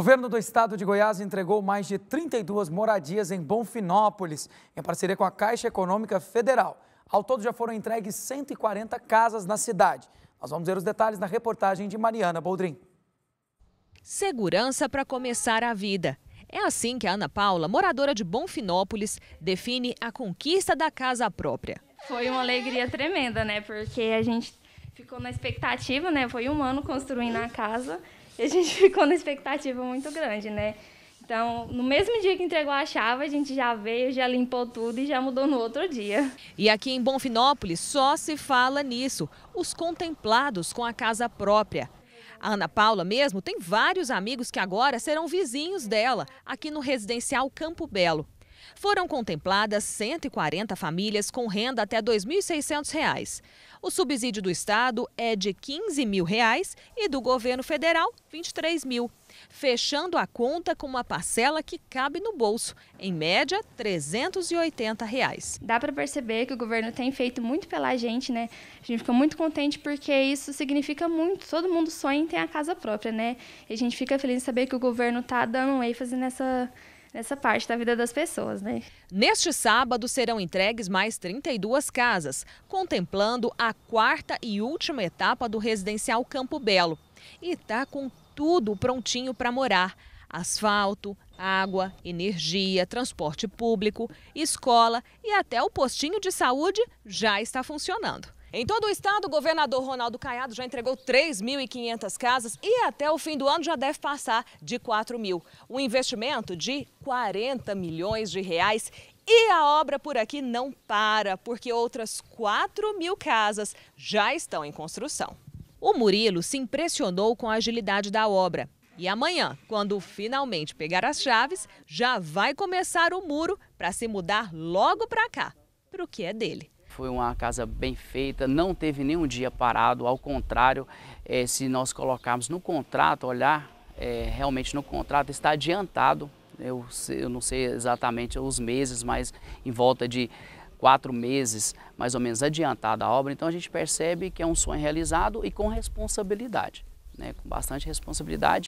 O governo do estado de Goiás entregou mais de 32 moradias em Bonfinópolis, em parceria com a Caixa Econômica Federal. Ao todo já foram entregues 140 casas na cidade. Nós vamos ver os detalhes na reportagem de Mariana Boldrin. Segurança para começar a vida. É assim que a Ana Paula, moradora de Bonfinópolis, define a conquista da casa própria. Foi uma alegria tremenda, né? Porque a gente ficou na expectativa, né? Foi um ano construindo a casa e a gente ficou na expectativa muito grande, né? Então, no mesmo dia que entregou a chave, a gente já veio, já limpou tudo e já mudou no outro dia. E aqui em Bonfinópolis só se fala nisso, os contemplados com a casa própria. A Ana Paula mesmo tem vários amigos que agora serão vizinhos dela, aqui no residencial Campo Belo. Foram contempladas 140 famílias com renda até R$ 2.600. O subsídio do Estado é de R$ 15 mil reais e do governo federal, R$ 23 mil. Fechando a conta com uma parcela que cabe no bolso, em média, R$ 380. Reais. Dá para perceber que o governo tem feito muito pela gente, né? A gente fica muito contente porque isso significa muito. Todo mundo sonha em ter a casa própria, né? E a gente fica feliz em saber que o governo está dando ênfase nessa nessa parte da vida das pessoas, né? Neste sábado serão entregues mais 32 casas, contemplando a quarta e última etapa do residencial Campo Belo. E tá com tudo prontinho para morar. Asfalto, água, energia, transporte público, escola e até o postinho de saúde já está funcionando. Em todo o estado, o governador Ronaldo Caiado já entregou 3.500 casas e até o fim do ano já deve passar de 4 mil. Um investimento de 40 milhões de reais e a obra por aqui não para, porque outras 4 mil casas já estão em construção. O Murilo se impressionou com a agilidade da obra. E amanhã, quando finalmente pegar as chaves, já vai começar o muro para se mudar logo para cá, para o que é dele. Foi uma casa bem feita, não teve nenhum dia parado, ao contrário, é, se nós colocarmos no contrato, olhar é, realmente no contrato, está adiantado. Eu, eu não sei exatamente os meses, mas em volta de quatro meses mais ou menos adiantada a obra, então a gente percebe que é um sonho realizado e com responsabilidade, né? com bastante responsabilidade,